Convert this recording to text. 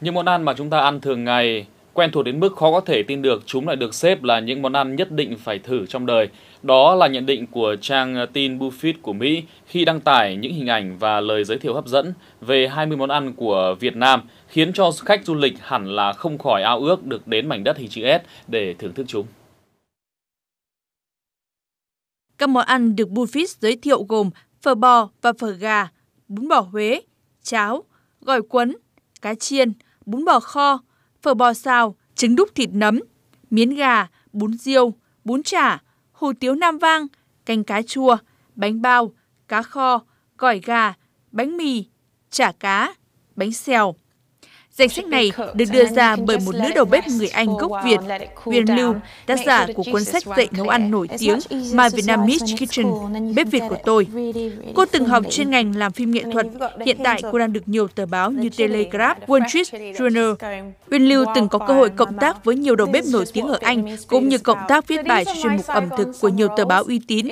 Những món ăn mà chúng ta ăn thường ngày quen thuộc đến mức khó có thể tin được chúng lại được xếp là những món ăn nhất định phải thử trong đời. Đó là nhận định của trang tin Buffet của Mỹ khi đăng tải những hình ảnh và lời giới thiệu hấp dẫn về 20 món ăn của Việt Nam, khiến cho khách du lịch hẳn là không khỏi ao ước được đến mảnh đất hình chữ S để thưởng thức chúng. Các món ăn được Buffet giới thiệu gồm phở bò và phở gà, bún bò Huế, cháo, gỏi cuốn, cá chiên, bún bò kho, phở bò xào, trứng đúc thịt nấm, miến gà, bún riêu, bún chả, hủ tiếu Nam Vang, canh cá chua, bánh bao, cá kho, gỏi gà, bánh mì, chả cá, bánh xèo. Danh sách này được đưa ra bởi một nữ đầu bếp người Anh gốc Việt, Viên Lưu, tác giả của cuốn sách dạy nấu ăn nổi tiếng My Vietnamese Kitchen, Bếp Việt của tôi. Cô từng học chuyên ngành làm phim nghệ thuật, hiện tại cô đang được nhiều tờ báo như Telegraph, Wall Street Journal. Viên Lưu từng có cơ hội cộng tác với nhiều đầu bếp nổi tiếng ở Anh, cũng như cộng tác viết bài cho chuyên mục ẩm thực của nhiều tờ báo uy tín.